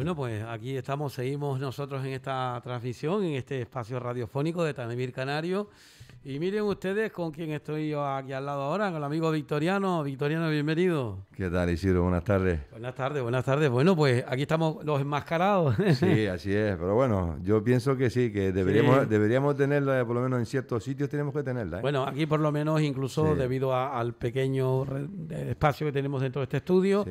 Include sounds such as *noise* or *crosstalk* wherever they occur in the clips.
Bueno, pues aquí estamos, seguimos nosotros en esta transmisión, en este espacio radiofónico de Tanemir Canario. Y miren ustedes con quién estoy yo aquí al lado ahora, con el amigo Victoriano. Victoriano, bienvenido. ¿Qué tal, Isidro? Buenas tardes. Buenas tardes, buenas tardes. Bueno, pues aquí estamos los enmascarados. *laughs* Sí, así es. Pero bueno, yo pienso que sí, que deberíamos, deberíamos tenerla, por lo menos en ciertos sitios tenemos que tenerla. ¿eh? Bueno, aquí por lo menos, incluso debido al pequeño espacio que tenemos dentro de este estudio,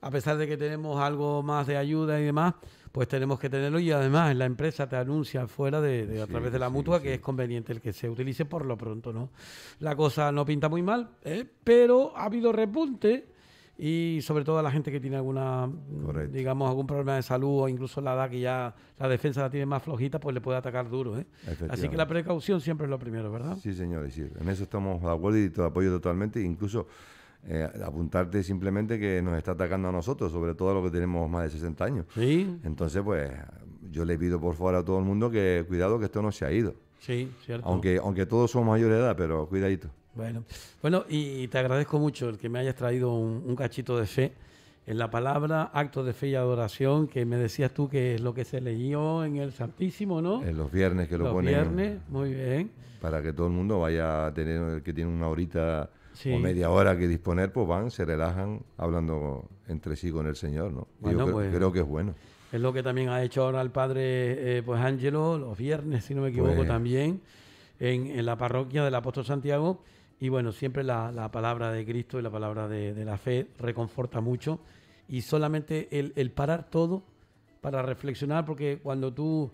a pesar de que tenemos algo más de ayuda y demás, pues tenemos que tenerlo y además la empresa te anuncia fuera de, a través de la mutua que es conveniente el que se utilice por lo pronto, ¿no? La cosa no pinta muy mal, ¿eh? pero ha habido repunte y sobre todo a la gente que tiene alguna digamos algún problema de salud o incluso la edad que ya la defensa la tiene más flojita pues le puede atacar duro ¿eh? así que la precaución siempre es lo primero verdad sí señor sí en eso estamos de acuerdo y te apoyo totalmente incluso eh, apuntarte simplemente que nos está atacando a nosotros, sobre todo a los que tenemos más de 60 años. Sí. Entonces, pues yo le pido por favor a todo el mundo que cuidado que esto no se ha ido. Sí, cierto. Aunque, aunque todos somos mayor edad, pero cuidadito. Bueno, bueno y te agradezco mucho el que me hayas traído un, cachito de fe en la palabra acto de fe y adoración, que me decías tú que es lo que se leyó en el Santísimo, ¿no? En los viernes que lo ponen. Los viernes, muy bien. Para que todo el mundo vaya a tener, que tiene una horita o media hora que disponer, pues van, se relajan hablando entre sí con el Señor, ¿no? yo pues, creo, que es bueno. Es lo que también ha hecho ahora el padre, eh, pues Ángelo, los viernes, si no me equivoco, pues. también, en, la parroquia del apóstol Santiago. Y bueno, siempre la, palabra de Cristo y la palabra de, la fe reconforta mucho. Y solamente el, el parar todo para reflexionar, porque cuando tú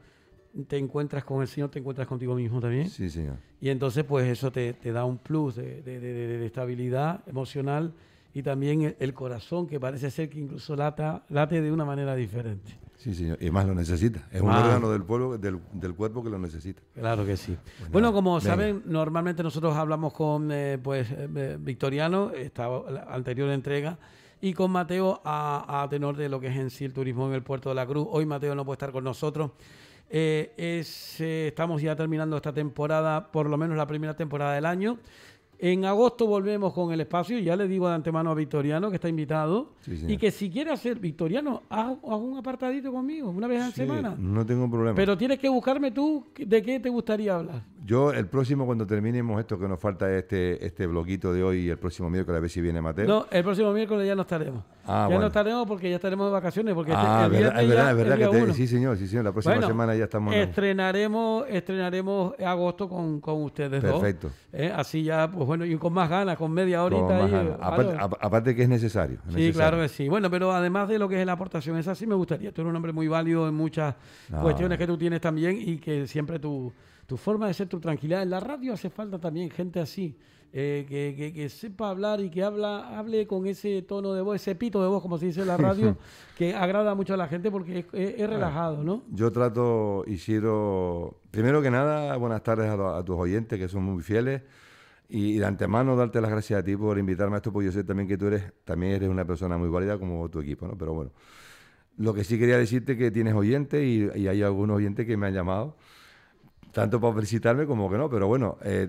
te encuentras con el Señor, te encuentras contigo mismo también. Sí, Señor. Y entonces, pues eso te, da un plus de, estabilidad emocional y también el, corazón, que parece ser que incluso late de una manera diferente. Sí, señor. Y más lo necesita. Es un ah. órgano del, pueblo, del, cuerpo que lo necesita. Claro que sí. bueno, como saben, normalmente nosotros hablamos con eh, pues, eh, eh, Victoriano, esta anterior entrega, y con Mateo a, a, tenor de lo que es en sí el turismo en el puerto de la Cruz. Hoy Mateo no puede estar con nosotros eh, es, eh, estamos ya terminando esta temporada, por lo menos la primera temporada del año. En agosto volvemos con el espacio. y Ya le digo de antemano a Victoriano que está invitado. y que si quiere hacer, Victoriano, haz, un apartadito conmigo una vez a la semana. No tengo problema. Pero tienes que buscarme tú de qué te gustaría hablar. Yo, el próximo, cuando terminemos esto que nos falta este, este bloquito de hoy, el próximo miércoles, a ver si viene Mateo. No, el próximo miércoles ya no estaremos. Ah, ya no estaremos porque ya estaremos de vacaciones. Porque ah, este, es verdad, es verdad que sí, señor, sí, señor. La próxima semana ya estamos. Estrenaremos, estrenaremos agosto con, ustedes Perfecto. dos. Perfecto. ¿eh? así ya, pues bueno, y con más ganas, con media horita. Aparte, que es necesario. sí, claro que sí. Bueno, pero además de lo que es la aportación, esa sí me gustaría. Tú eres un hombre muy válido en muchas ah. cuestiones que tú tienes también y que siempre tu, tu forma de ser, tu tranquilidad. En la radio hace falta también gente así. Eh, que, que, sepa hablar y que habla, hable con ese tono de voz, ese pito de voz, como se dice en la radio, *laughs* que agrada mucho a la gente porque es, ah, relajado, ¿no? Yo trato, Isidro, primero que nada, buenas tardes a, a, tus oyentes que son muy fieles. Y de antemano darte las gracias a ti por invitarme a esto, porque yo sé también que tú eres, también eres una persona muy válida como tu equipo, ¿no? Pero bueno, lo que sí quería decirte que tienes oyentes y, hay algunos oyentes que me han llamado, tanto para felicitarme como que no, pero bueno, eh,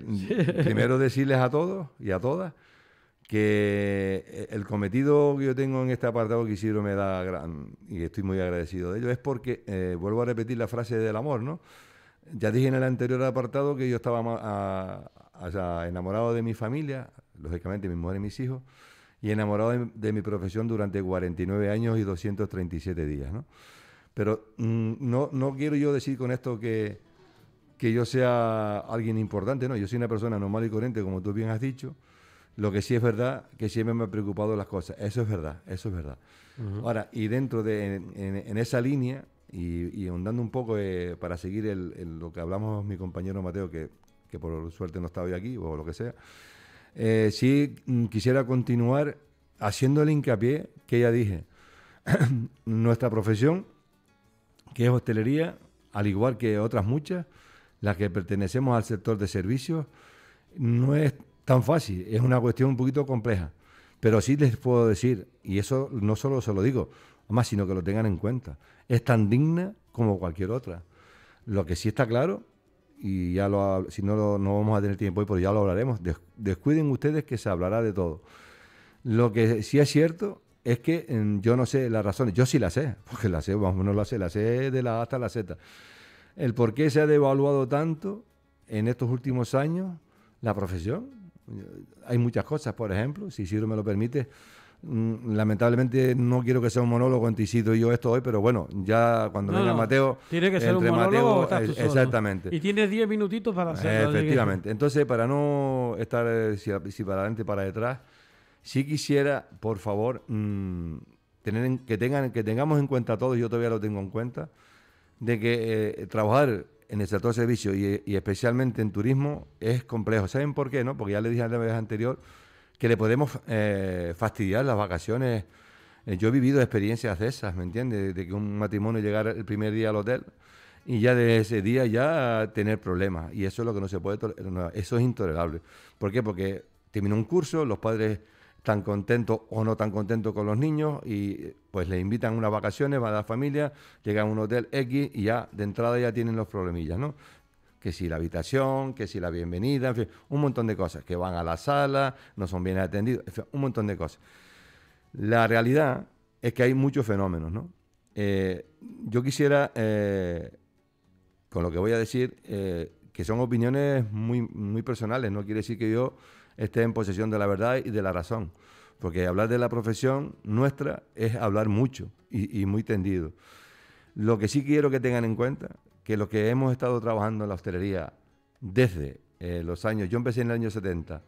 primero *laughs* decirles a todos y a todas que eh, el cometido que yo tengo en este apartado que hicieron me da gran, y estoy muy agradecido de ello, es porque, eh, vuelvo a repetir la frase del amor, ¿no? Ya dije en el anterior apartado que yo estaba a, o sea, enamorado de mi familia, lógicamente mi mujer y mis hijos, y enamorado de, mi profesión durante 49 años y 237 días, ¿no? Pero mm, no, no quiero yo decir con esto que, que yo sea alguien importante, no, yo soy una persona normal y corriente, como tú bien has dicho. Lo que sí es verdad, que siempre me han preocupado las cosas. Eso es verdad, eso es verdad. Ahora, y dentro de en, esa línea, y, ahondando un poco eh, para seguir el, lo que hablamos mi compañero Mateo, que que por suerte no está hoy aquí o lo que sea, eh, sí mm, quisiera continuar haciendo el hincapié que ya dije. *clears throat* Nuestra profesión, que es hostelería, al igual que otras muchas, las que pertenecemos al sector de servicios, no es tan fácil, es una cuestión un poquito compleja. Pero sí les puedo decir, y eso no solo se lo digo, más sino que lo tengan en cuenta, es tan digna como cualquier otra. Lo que sí está claro y ya lo, si no, no vamos a tener tiempo hoy, pero ya lo hablaremos. descuiden ustedes que se hablará de todo. Lo que sí es cierto es que yo no sé las razones, yo sí las sé, porque las sé, vamos, no las sé, las sé de la A hasta la Z. El por qué se ha devaluado tanto en estos últimos años la profesión. Hay muchas cosas, por ejemplo, si Ciro me lo permite, Mm, lamentablemente no quiero que sea un monólogo Anticito y yo esto hoy, pero bueno, ya cuando venga Mateo. Tiene que ser un monólogo. Eh, exactamente. Y tienes 10 minutitos para hacerlo. Efectivamente. Entonces, para no estar eh, si, para adelante, para detrás, si quisiera, por favor, mm, tener, que, tengan, que tengamos en cuenta todos, yo todavía lo tengo en cuenta, de que eh, trabajar en el sector servicio y, y especialmente en turismo es complejo. ¿Saben por qué? No? Porque ya le dije la vez anterior que le podemos eh, fastidiar las vacaciones. Eh, yo he vivido experiencias de esas, ¿me entiendes? De que un matrimonio llegara el primer día al hotel y ya de ese día ya tener problemas. Y eso es lo que no se puede tolerar. Eso es intolerable. ¿Por qué? Porque terminó un curso, los padres están contentos o no tan contentos con los niños y pues le invitan unas vacaciones, van a la familia, llegan a un hotel X y ya de entrada ya tienen los problemillas, ¿no? que si la habitación, que si la bienvenida, en fin, un montón de cosas, que van a la sala, no son bien atendidos, un montón de cosas. La realidad es que hay muchos fenómenos, ¿no? Eh, yo quisiera, eh, con lo que voy a decir, eh, que son opiniones muy, muy personales, no quiere decir que yo esté en posesión de la verdad y de la razón, porque hablar de la profesión nuestra es hablar mucho y muy tendido. Lo que sí quiero que tengan en cuenta que lo que hemos estado trabajando en la hostelería desde eh, los años, yo empecé en el año 70,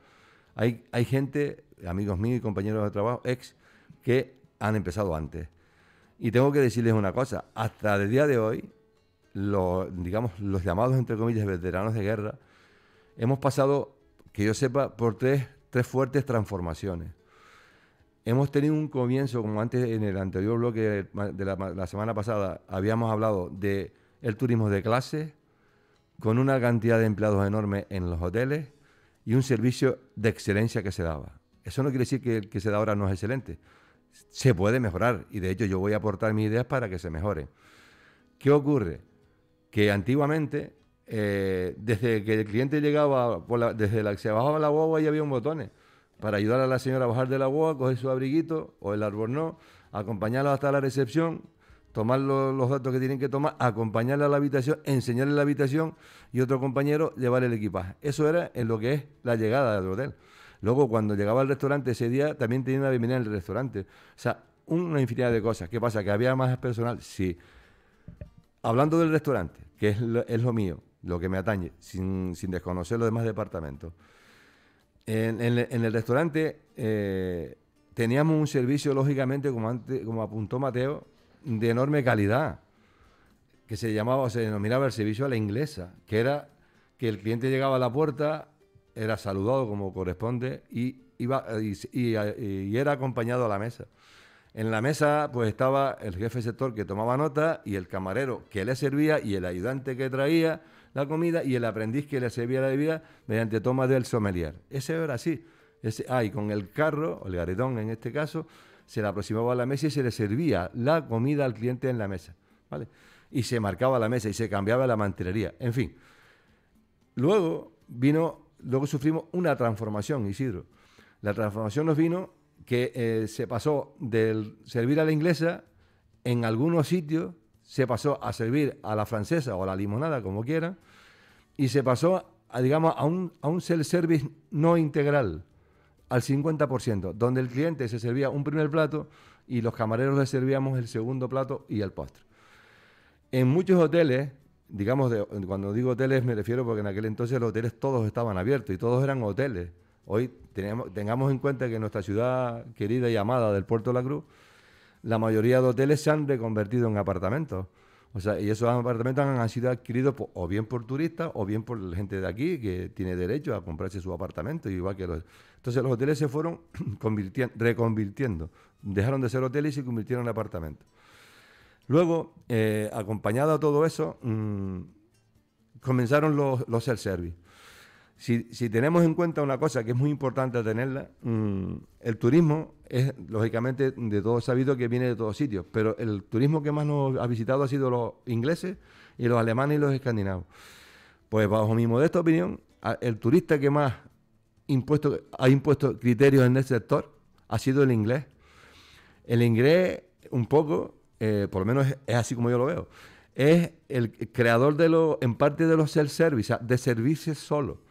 hay, hay gente, amigos míos y compañeros de trabajo, ex, que han empezado antes. Y tengo que decirles una cosa, hasta el día de hoy, los, digamos, los llamados, entre comillas, veteranos de guerra, hemos pasado, que yo sepa, por tres, tres fuertes transformaciones. Hemos tenido un comienzo, como antes en el anterior bloque de la semana pasada, habíamos hablado de el turismo de clase, con una cantidad de empleados enormes en los hoteles y un servicio de excelencia que se daba. Eso no quiere decir que el que se da ahora no es excelente. Se puede mejorar y de hecho yo voy a aportar mis ideas para que se mejore. ¿Qué ocurre? Que antiguamente, eh, desde que el cliente llegaba, desde la que se bajaba la guagua ya había un botón eh, para ayudar a la señora a bajar de la guagua, coger su abriguito o el albornoz, acompañarlo hasta la recepción, tomar los datos que tienen que tomar, acompañarle a la habitación, enseñarle la habitación y otro compañero llevar el equipaje. Eso era en lo que es la llegada del hotel. Luego, cuando llegaba al restaurante ese día, también tenía una bienvenida en el restaurante. O sea, una infinidad de cosas. ¿Qué pasa? ¿Que había más personal? Sí. Hablando del restaurante, que es lo, mío, lo que me atañe, sin, desconocer los demás departamentos. En, el restaurante eh, teníamos un servicio, lógicamente, como, antes, como apuntó Mateo, de enorme calidad, que se llamaba o se denominaba el servicio a la inglesa, que era que el cliente llegaba a la puerta, era saludado como corresponde y, iba, y, era acompañado a la mesa. En la mesa pues estaba el jefe sector que tomaba nota y el camarero que le servía y el ayudante que traía la comida y el aprendiz que le servía la bebida mediante toma del sommelier. Ese era así. Ese, ah, con el carro, o el garetón en este caso, se le aproximaba a la mesa y se le servía la comida al cliente en la mesa, ¿vale? Y se marcaba la mesa y se cambiaba la mantelería, en fin. Luego vino, luego sufrimos una transformación, Isidro. La transformación nos vino que eh, se pasó del servir a la inglesa, en algunos sitios se pasó a servir a la francesa o a la limonada, como quiera, y se pasó, a, digamos, a un, a un self-service no integral al 50%, donde el cliente se servía un primer plato y los camareros le servíamos el segundo plato y el postre. En muchos hoteles, digamos, cuando digo hoteles me refiero porque en aquel entonces los hoteles todos estaban abiertos y todos eran hoteles. Hoy tenemos tengamos en cuenta que en nuestra ciudad querida y amada del Puerto de la Cruz, la mayoría de hoteles se han reconvertido en apartamentos y esos apartamentos han sido adquiridos o bien por turistas o bien por la gente de aquí que tiene derecho a comprarse su apartamento, igual que los. Entonces los hoteles se fueron *clears throat* reconvirtiendo, dejaron de ser hoteles y se convirtieron en apartamentos. Luego, eh, acompañado a todo eso, mm, comenzaron los, los self-service. Si, tenemos en cuenta una cosa que es muy importante tenerla, mm, el turismo es lógicamente de todo sabido que viene de todos sitios, pero el turismo que más nos ha visitado ha sido los ingleses y los alemanes y los escandinavos. Pues bajo mi modesta opinión, el turista que más ha impuesto criterios en este sector ha sido el inglés. El inglés, un poco, eh, por lo menos es, así como yo lo veo, es el creador de lo, en parte de los self-service, de servicios solo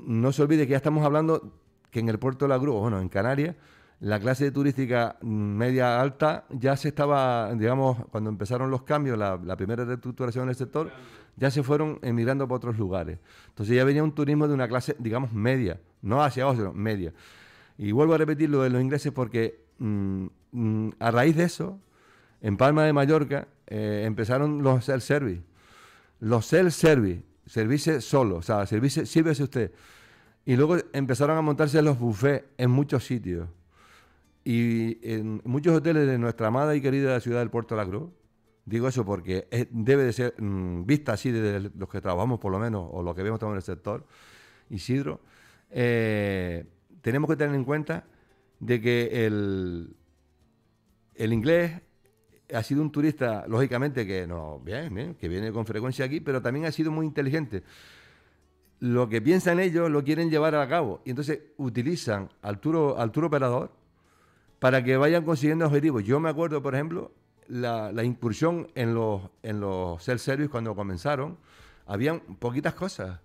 no se olvide que ya estamos hablando que en el puerto de la Cruz, bueno, en Canarias, la clase turística media alta ya se estaba, digamos, cuando empezaron los cambios, la, primera reestructuración del sector, ya se fueron emigrando para otros lugares. Entonces ya venía un turismo de una clase, digamos, media, no hacia abajo, media. Y vuelvo a repetir lo de los ingleses porque mm, mm, a raíz de eso, en Palma de Mallorca eh, empezaron los self-service. Los self-service servirse solo, o sea, sírvese usted. Y luego empezaron a montarse los buffets en muchos sitios. Y en muchos hoteles de nuestra amada y querida ciudad del Puerto de la Cruz, digo eso porque debe de ser mm, vista así desde los que trabajamos por lo menos, o los que vemos en el sector, Isidro, eh, tenemos que tener en cuenta de que el inglés ha sido un turista, lógicamente, que que viene con frecuencia aquí, pero también ha sido muy inteligente. Lo que piensan ellos lo quieren llevar a cabo. Y entonces utilizan al tour, al operador para que vayan consiguiendo objetivos. Yo me acuerdo, por ejemplo, la, incursión en los, en los self-service cuando comenzaron, habían poquitas cosas.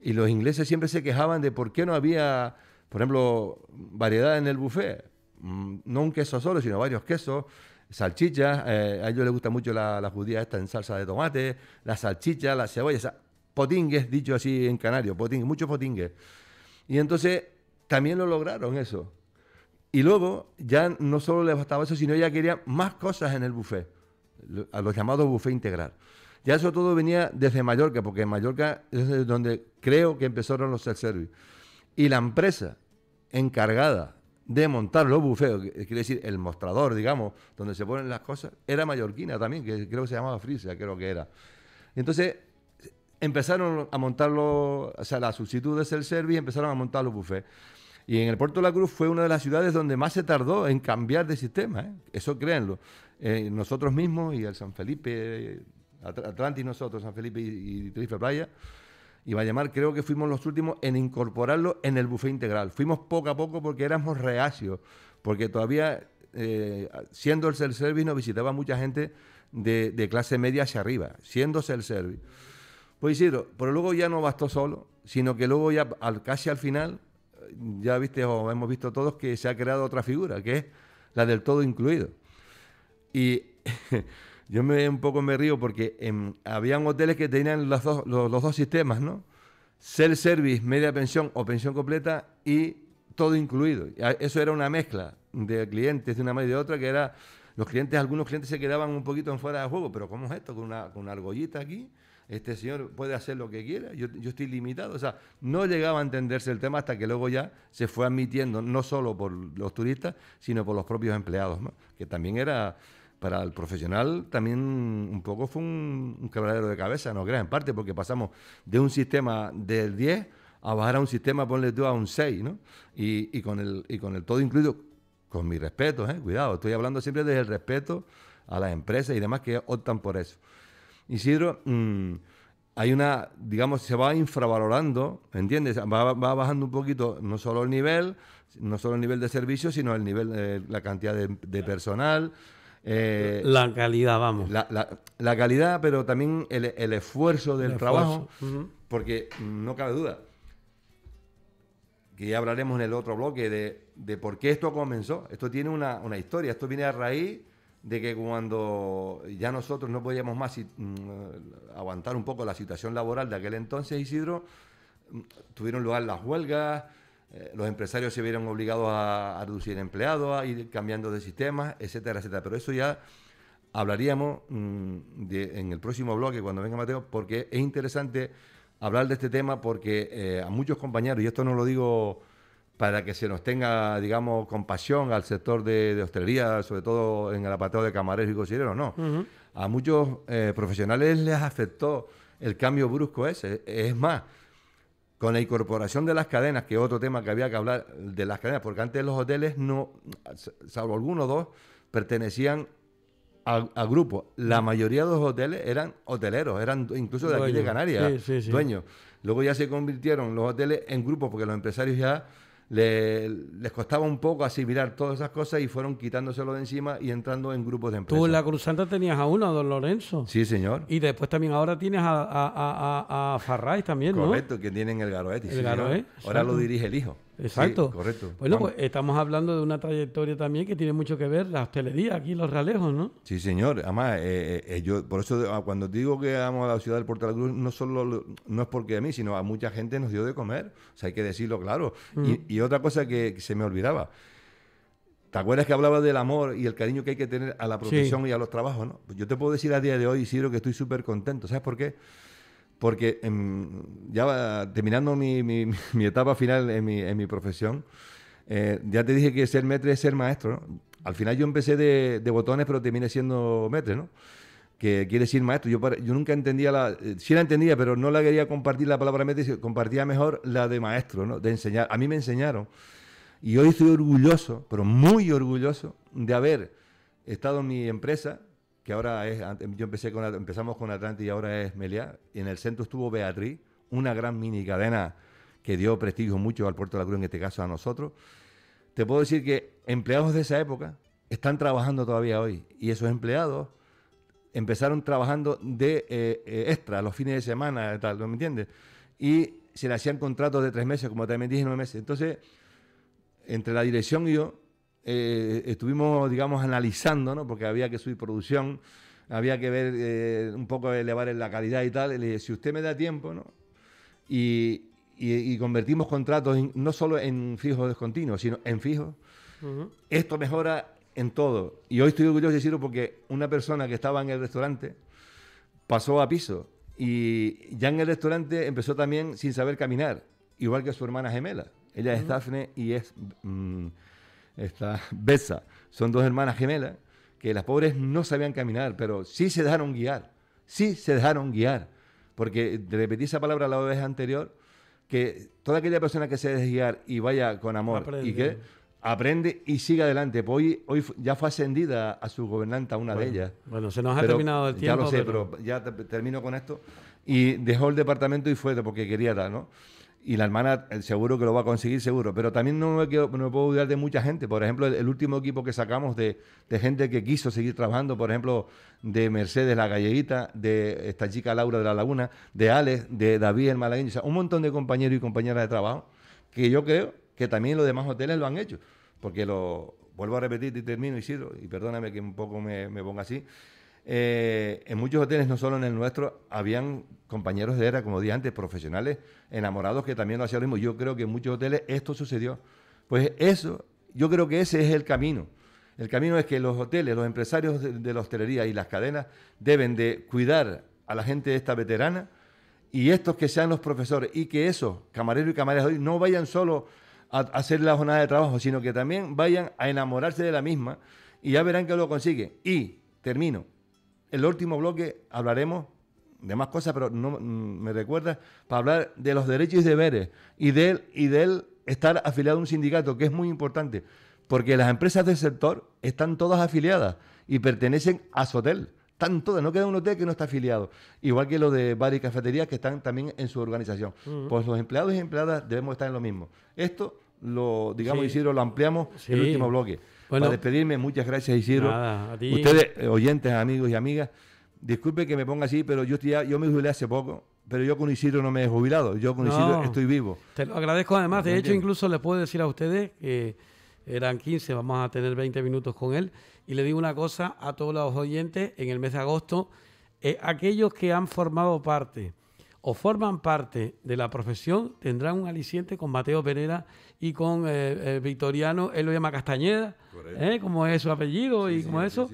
Y los ingleses siempre se quejaban de por qué no había, por ejemplo, variedad en el buffet. Mm, no un queso solo, sino varios quesos salchichas, eh, a ellos les gusta mucho la, judía esta en salsa de tomate, la salchichas, las cebollas, potingues, dicho así en canario, potingues, muchos potingues. Y entonces también lo lograron eso. Y luego ya no solo les bastaba eso, sino ya querían más cosas en el buffet, a los llamados buffet integral. Ya eso todo venía desde Mallorca, porque en Mallorca es donde creo que empezaron los self-service. Y la empresa encargada de montar los bufés, quiere decir el mostrador, digamos, donde se ponen las cosas, era mallorquina también, que creo que se llamaba Frisia, creo que era. Entonces empezaron a montar los, o sea, la sustitución del servicio empezaron a montar los bufés. Y en el puerto de la Cruz fue una de las ciudades donde más se tardó en cambiar de sistema, ¿eh? eso créanlo. Eh, nosotros mismos y el San Felipe, eh, Atlantis nosotros, San Felipe y, y Playa, y llamar, creo que fuimos los últimos en incorporarlo en el buffet integral. Fuimos poco a poco porque éramos reacios, porque todavía eh, siendo el self-service nos visitaba mucha gente de, clase media hacia arriba, siendo self-service. Pues sí pero luego ya no bastó solo, sino que luego ya al, casi al final, ya viste o hemos visto todos que se ha creado otra figura, que es la del todo incluido. Y *laughs* Yo me, un poco me río porque en, habían hoteles que tenían los dos, sistemas, ¿no? Self-service, media pensión o pensión completa y todo incluido. Eso era una mezcla de clientes de una manera y de otra que era los clientes, algunos clientes se quedaban un poquito en fuera de juego, pero ¿cómo es esto? Con una, con argollita aquí, este señor puede hacer lo que quiera, yo, yo, estoy limitado. O sea, no llegaba a entenderse el tema hasta que luego ya se fue admitiendo, no solo por los turistas, sino por los propios empleados, que también era para el profesional también un poco fue un, un de cabeza, no creas, en parte porque pasamos de un sistema del 10 a bajar a un sistema, ponle tú a un 6, ¿no? Y, con, el, y con el todo incluido, con mi respeto, ¿eh? cuidado, estoy hablando siempre desde el respeto a las empresas y demás que optan por eso. Isidro, mm, hay una, digamos, se va infravalorando, ¿entiendes? Va, bajando un poquito no solo el nivel, no solo el nivel de servicio, sino el nivel, eh, la cantidad de personal eh, la calidad, vamos. La, calidad, pero también el, esfuerzo del trabajo, porque no cabe duda que ya hablaremos en el otro bloque de, de por qué esto comenzó. Esto tiene una, una, historia, esto viene a raíz de que cuando ya nosotros no podíamos más mm, aguantar un poco la situación laboral de aquel entonces, Isidro, mm, tuvieron lugar las huelgas, eh, los empresarios se vieron obligados a, reducir empleados, a ir cambiando de sistemas, etcétera, etcétera. Pero eso ya hablaríamos mm, en el próximo bloque cuando venga Mateo, porque es interesante hablar de este tema porque eh, a muchos compañeros, y esto no lo digo para que se nos tenga, digamos, compasión al sector de, hostelería, sobre todo en el apartado de camareros y cocineros, no. A muchos eh, profesionales les afectó el cambio brusco ese. Es más, con la incorporación de las cadenas, que es otro tema que había que hablar de las cadenas, porque antes los hoteles no, salvo algunos dos, pertenecían a, grupos. La mayoría de los hoteles eran hoteleros, eran incluso de aquí de Canarias, dueños. Luego ya se convirtieron los hoteles en grupos porque los empresarios ya le, les costaba un poco asimilar todas esas cosas y fueron quitándoselo de encima y entrando en grupos de empresas. Tú en la Santa tenías a uno, a don Lorenzo. Sí, señor. Y después también ahora tienes a, a, Farray también, Correcto, ¿no? Correcto, que tienen el El Ahora lo dirige el hijo. Exacto. correcto. Bueno, pues estamos hablando de una trayectoria también que tiene mucho que ver las hostelería aquí, los ralejos, ¿no? Sí, señor. Además, eh, eh, eh, yo, por eso ah, cuando digo que amo a la ciudad del Puerto de la Cruz, no solo no es porque a mí, sino a mucha gente nos dio de comer. O sea, hay que decirlo claro. Y, mm. otra cosa que se me olvidaba. ¿Te acuerdas que hablaba del amor y el cariño que hay que tener a la profesión y a los trabajos, no? Pues yo te puedo decir a día de hoy, Isidro, que estoy súper contento. ¿Sabes por qué? porque em, ya terminando *laughs* mi, etapa final en mi, profesión, eh, ya te dije que ser metre es ser maestro. Al final yo empecé de, botones, pero terminé siendo metre, ¿no? Que quiere decir maestro. Yo, nunca entendía la. Eh, la entendía, pero no la quería compartir la palabra metre, compartía mejor la de maestro, ¿no? De enseñar. A mí me enseñaron. Y hoy estoy orgulloso, pero muy orgulloso, de haber estado en mi empresa, que ahora es, yo empecé con, empezamos con Atlantis y ahora es Meliá, y en el centro estuvo Beatriz, una gran mini cadena que dio prestigio mucho al Puerto de la Cruz, en este caso a nosotros. Te puedo decir que empleados de esa época están trabajando todavía hoy, y esos empleados empezaron trabajando de eh, eh, extra, los fines de semana, tal, me entiendes? Y se le hacían contratos de tres meses, como también dije, nueve meses. Entonces, entre la dirección y yo, eh, estuvimos, digamos, analizando, ¿no? Porque había que subir producción, había que ver eh, un poco elevar la calidad y tal. le dije, si usted me da tiempo, ¿no? Y, y, convertimos contratos no solo en fijos descontinuos, sino en fijos. Esto mejora en todo. Y hoy estoy orgulloso de decirlo porque una persona que estaba en el restaurante pasó a piso. Y ya en el restaurante empezó también sin saber caminar, igual que su hermana gemela. Ella es Daphne y es... Mm, esta *laughs* Besa. Son dos hermanas gemelas que las pobres no sabían caminar, pero sí se dejaron guiar. Sí se dejaron guiar. Porque repetí esa palabra la vez anterior, que toda aquella persona que se deje guiar y vaya con amor y que aprende y siga adelante. Pues hoy, hoy ya fue ascendida a su gobernanta una de ellas. Bueno, se nos ha terminado el tiempo. Ya lo sé, pero, ya termino con esto. Y dejó el departamento y fue porque quería dar, ¿no? y la hermana eh, seguro que lo va a conseguir, seguro. Pero también no me, puedo olvidar de mucha gente. Por ejemplo, el, último equipo que sacamos de, gente que quiso seguir trabajando, por ejemplo, de Mercedes la Galleguita, de esta chica Laura de la Laguna, de Alex, de David el Malagueño. O sea, un montón de compañeros y compañeras de trabajo que yo creo que también los demás hoteles lo han hecho. Porque lo, vuelvo a repetir y termino, Isidro, y perdóname que un poco me, me ponga así eh, en muchos hoteles, no solo en el nuestro, habían compañeros de era, como dije antes, profesionales enamorados que también lo hacían lo mismo. Yo creo que en muchos hoteles esto sucedió. Pues eso, yo creo que ese es el camino. El camino es que los hoteles, los empresarios de, la hostelería y las cadenas deben de cuidar a la gente de esta veterana y estos que sean los profesores y que esos camareros y camareras hoy no vayan solo a, a hacer la jornada de trabajo, sino que también vayan a enamorarse de la misma y ya verán que lo consiguen. Y termino el último bloque hablaremos de más cosas, pero no mm, me recuerda, para hablar de los derechos y deberes y del, y estar afiliado a un sindicato, que es muy importante, porque las empresas del sector están todas afiliadas y pertenecen a su hotel. Están todas, no queda un hotel que no está afiliado. Igual que los de bar y cafeterías que están también en su organización. Pues los empleados y empleadas debemos estar en lo mismo. Esto lo, digamos, y Isidro, lo ampliamos en el último bloque. Bueno, Para despedirme, muchas gracias Isidro. a Ustedes, oyentes, amigos y amigas, disculpe que me ponga así, pero yo, ya, yo me jubilé hace poco, pero yo con Isidro no me he jubilado, yo con Isidro estoy vivo. Te lo agradezco además, de hecho incluso les puedo decir a ustedes que eran 15, vamos a tener 20 minutos con él, y le digo una cosa a todos los oyentes, en el mes de agosto, eh, aquellos que han formado parte o forman parte de la profesión tendrán un aliciente con Mateo Pereira y con eh, eh, Victoriano, él lo llama Castañeda, ¿eh? como es su apellido y como eso,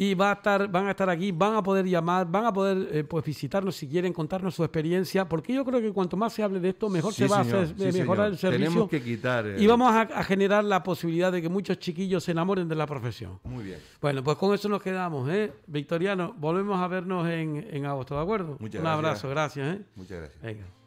y va a estar, van a estar aquí, van a poder llamar, van a poder eh, pues visitarnos si quieren contarnos su experiencia, porque yo creo que cuanto más se hable de esto, mejor se va a hacer, mejorar el servicio. y eh, vamos a, generar la posibilidad de que muchos chiquillos se enamoren de la profesión. Muy bien. Bueno, pues con eso nos quedamos, ¿eh? Victoriano, volvemos a vernos en, agosto, ¿de acuerdo? Muchas Un abrazo, gracias, ¿eh? Muchas gracias. Venga.